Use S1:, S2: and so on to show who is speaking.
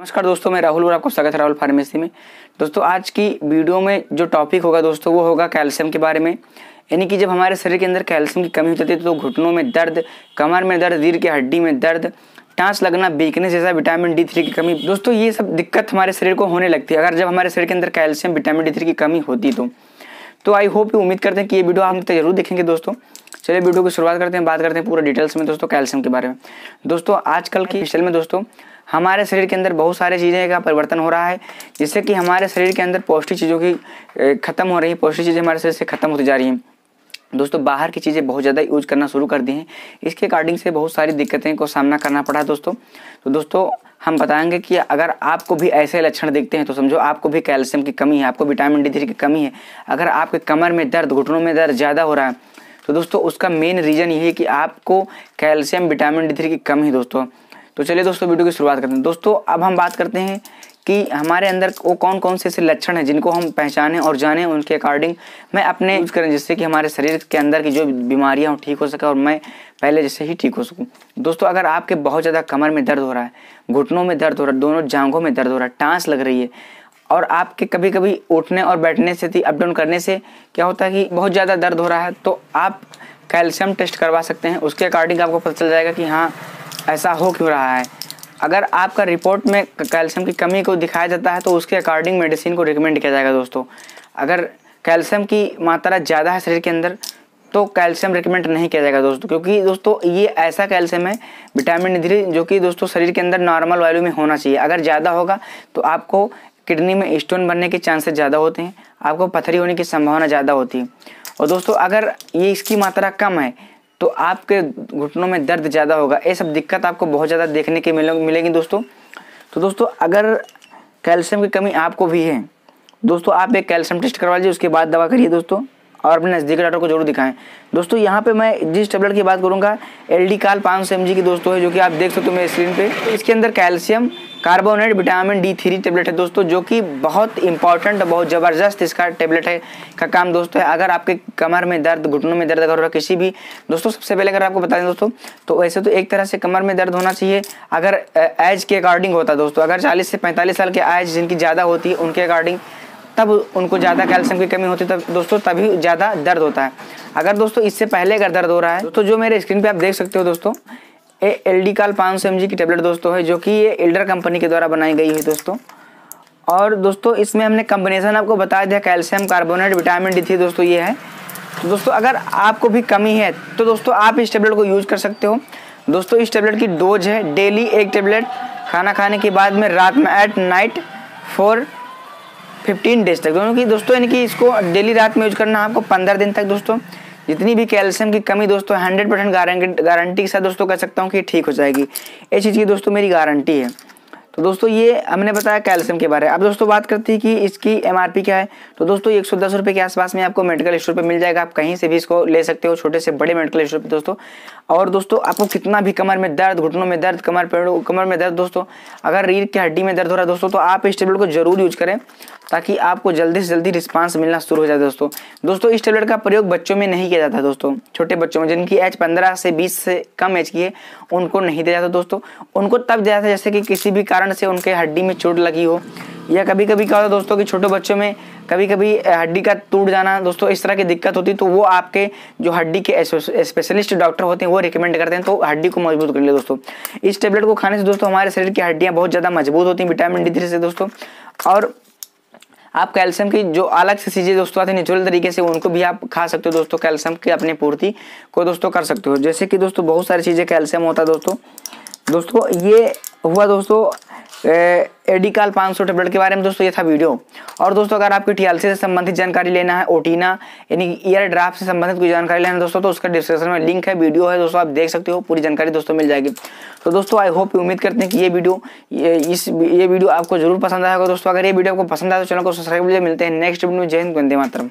S1: नमस्कार दोस्तों मैं राहुल और आपको स्वागत है राहुल फार्मेसी में दोस्तों आज की वीडियो में जो टॉपिक होगा दोस्तों वो होगा कैल्शियम के बारे में यानी कि जब हमारे शरीर के अंदर कैल्शियम की कमी हो जाती है तो घुटनों में दर्द कमर में दर्द रीढ़ की हड्डी में दर्द टाँस लगना बीकनेस जैसा विटामिन डी थ्री की कमी दोस्तों ये सब दिक्कत हमारे शरीर को होने लगती है अगर जब हमारे शरीर के अंदर कैल्शियम विटामिन डी थ्री की कमी होती तो तो आई होप उम्मीद करते हैं कि ये वीडियो आप जरूर देखेंगे दोस्तों चलिए वीडियो की शुरुआत करते हैं बात करते हैं पूरा डिटेल्स में दोस्तों कैल्शियम के बारे में दोस्तों आजकल की स्टेल में दोस्तों हमारे शरीर के अंदर बहुत सारे चीज़ें का परिवर्तन हो रहा है जिससे कि हमारे शरीर के अंदर पौष्टिक चीज़ों की ख़त्म हो रही है पौष्टिक चीज़ें हमारे शरीर से ख़त्म होती जा रही हैं दोस्तों बाहर की चीज़ें बहुत ज़्यादा यूज करना शुरू कर दी हैं इसके अकॉर्डिंग से बहुत सारी दिक्कतें को सामना करना पड़ा है दोस्तों तो दोस्तों हम बताएंगे कि अगर आपको भी ऐसे लक्षण दिखते हैं तो समझो आपको भी कैल्शियम की कमी है आपको विटामिन डी थ्री की कमी है अगर आपके कमर में दर्द घुटनों में दर्द ज़्यादा हो रहा है तो दोस्तों उसका मेन रीज़न ये है कि आपको कैल्शियम विटामिन डी थ्री की कमी है दोस्तों तो चलिए दोस्तों वीडियो की शुरुआत करते हैं दोस्तों अब हम बात करते हैं कि हमारे अंदर वो कौन कौन से ऐसे लक्षण हैं जिनको हम पहचाने और जाने उनके अकॉर्डिंग मैं अपने यूज़ करें जिससे कि हमारे शरीर के अंदर की जो बीमारियां हो ठीक हो सके और मैं पहले जैसे ही ठीक हो सकूं दोस्तों अगर आपके बहुत ज़्यादा कमर में दर्द हो रहा है घुटनों में दर्द हो रहा है दोनों जांघों में दर्द हो रहा है टांस लग रही है और आपके कभी कभी उठने और बैठने से थी अपडाउन करने से क्या होता है कि बहुत ज़्यादा दर्द हो रहा है तो आप कैल्शियम टेस्ट करवा सकते हैं उसके अकॉर्डिंग आपको पता चल जाएगा कि हाँ ऐसा हो क्यों रहा है अगर आपका रिपोर्ट में कैल्शियम की कमी को दिखाया जाता है तो उसके अकॉर्डिंग मेडिसिन को रिकमेंड किया जाएगा दोस्तों अगर कैल्शियम की मात्रा ज़्यादा है शरीर के अंदर तो कैल्शियम रिकमेंड नहीं किया जाएगा दोस्तों क्योंकि दोस्तों ये ऐसा कैल्शियम है विटामिन थ्री जो कि दोस्तों शरीर के अंदर नॉर्मल वैल्यू में होना चाहिए अगर ज़्यादा होगा तो आपको किडनी में स्टोन बनने के चांसेस ज़्यादा होते हैं आपको पथरी होने की संभावना ज़्यादा होती है और दोस्तों अगर ये इसकी मात्रा कम है तो आपके घुटनों में दर्द ज़्यादा होगा ये सब दिक्कत आपको बहुत ज़्यादा देखने की मिलेगी दोस्तों तो दोस्तों अगर कैल्शियम की कमी आपको भी है दोस्तों आप एक कैल्शियम टेस्ट करवा लीजिए उसके बाद दवा करिए दोस्तों और अपने नज़दीकी डॉक्टर को जरूर दिखाएं दोस्तों यहाँ पे मैं जिस टेबलेट की बात करूँगा एल डी काल पाँच सौ एम की दोस्तों है जो कि आप देख सकते हो मेरे स्क्रीन पे इसके अंदर calcium carbonate vitamin D three tablet है दोस्तों जो कि बहुत इंपॉर्टेंट बहुत ज़बरदस्त इसका टेबलेट है का काम दोस्तों है अगर आपके कमर में दर्द घुटनों में दर्द अगर हो रहा किसी भी दोस्तों सबसे पहले अगर आपको बता दें दोस्तों तो वैसे तो एक तरह से कमर में दर्द होना चाहिए अगर एज के अकॉर्डिंग होता दोस्तों अगर चालीस से पैंतालीस साल के एज जिनकी ज़्यादा होती है उनके अकॉर्डिंग तब उनको ज़्यादा कैल्शियम की कमी होती है तब दोस्तों तभी ज़्यादा दर्द होता है अगर दोस्तों इससे पहले अगर दर्द हो रहा है तो जो मेरे स्क्रीन पर आप देख सकते हो दोस्तों ए एल डी काल पाँच सौ की टेबलेट दोस्तों है जो कि ये एल्डर कंपनी के द्वारा बनाई गई है दोस्तों और दोस्तों इसमें हमने कम्बिनेशन आपको बता दिया कैल्शियम कार्बोनेट विटामिन डी थी दोस्तों ये है तो दोस्तों अगर आपको भी कमी है तो दोस्तों आप इस टेबलेट को यूज कर सकते हो दोस्तों इस टेबलेट की डोज है डेली एक टेबलेट खाना खाने के बाद में रात में at night for fifteen days तक क्योंकि दोस्तों यानी कि इसको डेली रात में यूज करना है आपको पंद्रह दिन तक दोस्तों जितनी भी कैल्शियम की कमी दोस्तों हंड्रेड परसेंट गारंटी गारंटी के साथ दोस्तों कह सकता हूँ कि ठीक हो जाएगी ये चीज़ की दोस्तों मेरी गारंटी है तो दोस्तों ये हमने बताया कैल्शियम के बारे में अब दोस्तों बात करते हैं कि इसकी एमआरपी क्या है तो दोस्तों एक सौ दस रुपये के आसपास में आपको मेडिकल स्टोर पे मिल जाएगा आप कहीं से भी इसको ले सकते हो छोटे से बड़े मेडिकल स्टोर पे दोस्तों और दोस्तों आपको कितना भी कमर में दर्द घुटनों में दर्द कमर पेड़ों कमर में दर्द दोस्तों अगर रीढ़ की हड्डी में दर्द हो रहा है दोस्तों तो आप इस टेबलेट को जरूर यूज करें ताकि आपको जल्दी से जल्दी रिस्पांस मिलना शुरू हो जाए दोस्तों दोस्तों इस टेबलेट का प्रयोग बच्चों में नहीं किया जाता दोस्तों छोटे बच्चों में जिनकी एज 15 से 20 से कम एज की है उनको नहीं दिया जाता दोस्तों उनको तब दिया जाता जैसे कि किसी भी कारण से उनके हड्डी में चोट लगी हो या कभी कभी क्या होता है दोस्तों कि छोटे बच्चों में कभी कभी हड्डी का टूट जाना दोस्तों इस तरह की दिक्कत होती है तो वो आपके जो हड्डी के स्पेशलिस्ट डॉक्टर होते हैं वो रिकमेंड करते हैं तो हड्डी को मजबूत कर ले दोस्तों इस टेबलेट को खाने से दोस्तों हमारे शरीर की हड्डियाँ बहुत ज़्यादा मजबूत होती हैं विटामिन डी थ्री से दोस्तों और आप कैल्शियम की जो अलग से चीज़ें दोस्तों आती है नेचुरल तरीके से उनको भी आप खा सकते हो दोस्तों कैल्शियम की अपनी पूर्ति को दोस्तों कर सकते हो जैसे कि दोस्तों बहुत सारी चीज़ें कैल्शियम होता है दोस्तों दोस्तों ये हुआ दोस्तों एडिकाल 500 टेबलेट के बारे में दोस्तों ये था वीडियो और दोस्तों अगर आपकी टीएलसी से संबंधित जानकारी लेना है ओटीना यानी ईयर e ड्राफ्ट से संबंधित कोई जानकारी लेना है दोस्तों तो उसका डिस्क्रिप्शन में लिंक है वीडियो है दोस्तों आप देख सकते हो पूरी जानकारी दोस्तों मिल जाएगी तो दोस्तों आई होप उम्मीद करते हैं कि ये वीडियो इस ये वीडियो आपको जरूर पसंद आएगा दोस्तों अगर ये वीडियो आपको पसंद आए तो चैनल को सब्सक्राइब मिलते हैं नेक्स्ट वीडियो में जय हिंद वंदे मातरम